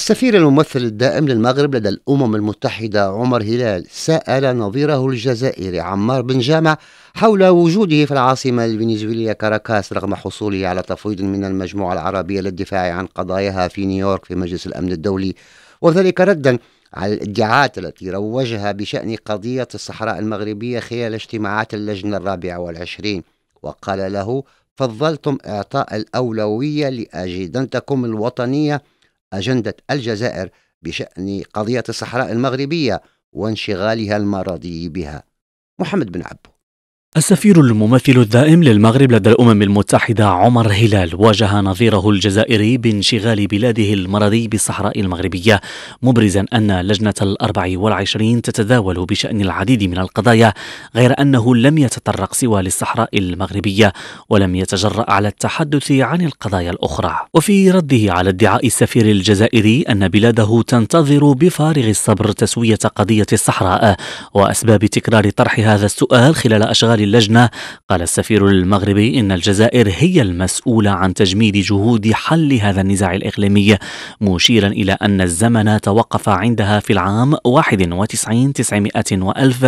السفير الممثل الدائم للمغرب لدى الأمم المتحدة عمر هلال سأل نظيره الجزائري عمار بن جامع حول وجوده في العاصمة الفنزويلية كاراكاس رغم حصوله على تفويض من المجموعة العربية للدفاع عن قضاياها في نيويورك في مجلس الأمن الدولي وذلك ردا على الادعاءات التي روجها بشأن قضية الصحراء المغربية خلال اجتماعات اللجنة الرابعة والعشرين وقال له فضلتم إعطاء الأولوية لأجندتكم الوطنية أجندة الجزائر بشأن قضية الصحراء المغربية وانشغالها المرضي بها محمد بن عبو السفير الممثل الدائم للمغرب لدى الأمم المتحدة عمر هلال واجه نظيره الجزائري بانشغال بلاده المرضي بالصحراء المغربية مبرزا أن لجنة الأربع والعشرين تتداول بشأن العديد من القضايا غير أنه لم يتطرق سوى للصحراء المغربية ولم يتجرأ على التحدث عن القضايا الأخرى وفي رده على ادعاء السفير الجزائري أن بلاده تنتظر بفارغ الصبر تسوية قضية الصحراء وأسباب تكرار طرح هذا السؤال خلال أشغال للجنة قال السفير المغربي إن الجزائر هي المسؤولة عن تجميد جهود حل هذا النزاع الإقليمي مشيرا إلى أن الزمن توقف عندها في العام 91 900 وألف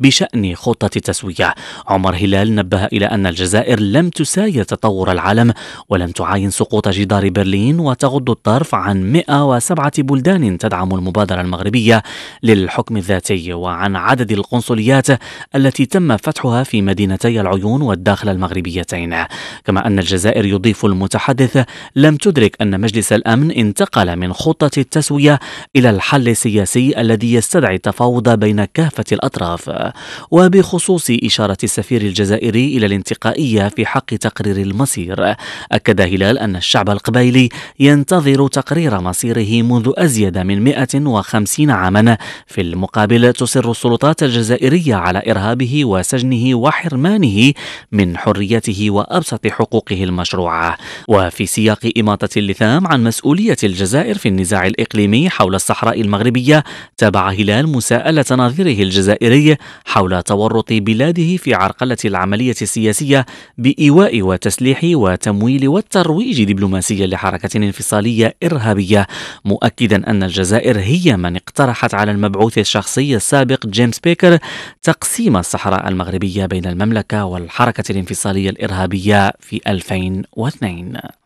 بشأن خطة التسوية عمر هلال نبه إلى أن الجزائر لم تساير تطور العالم ولم تعاين سقوط جدار برلين وتغض الطرف عن 107 بلدان تدعم المبادرة المغربية للحكم الذاتي وعن عدد القنصليات التي تم فتحها في في مدينتي العيون والداخل المغربيتين كما أن الجزائر يضيف المتحدث لم تدرك أن مجلس الأمن انتقل من خطة التسوية إلى الحل السياسي الذي يستدعي التفاوض بين كافة الأطراف وبخصوص إشارة السفير الجزائري إلى الانتقائية في حق تقرير المصير أكد هلال أن الشعب القبيلي ينتظر تقرير مصيره منذ أزيد من 150 عاما في المقابل تصر السلطات الجزائرية على إرهابه وسجنه وحرمانه من حريته وأبسط حقوقه المشروعة وفي سياق إماطة اللثام عن مسؤولية الجزائر في النزاع الإقليمي حول الصحراء المغربية تابع هلال مساءلة ناظره الجزائري حول تورط بلاده في عرقلة العملية السياسية بإيواء وتسليح وتمويل والترويج دبلوماسيا لحركة انفصالية إرهابية مؤكدا أن الجزائر هي من اقترحت على المبعوث الشخصي السابق جيمس بيكر تقسيم الصحراء المغربية بين المملكة والحركة الانفصالية الإرهابية في 2002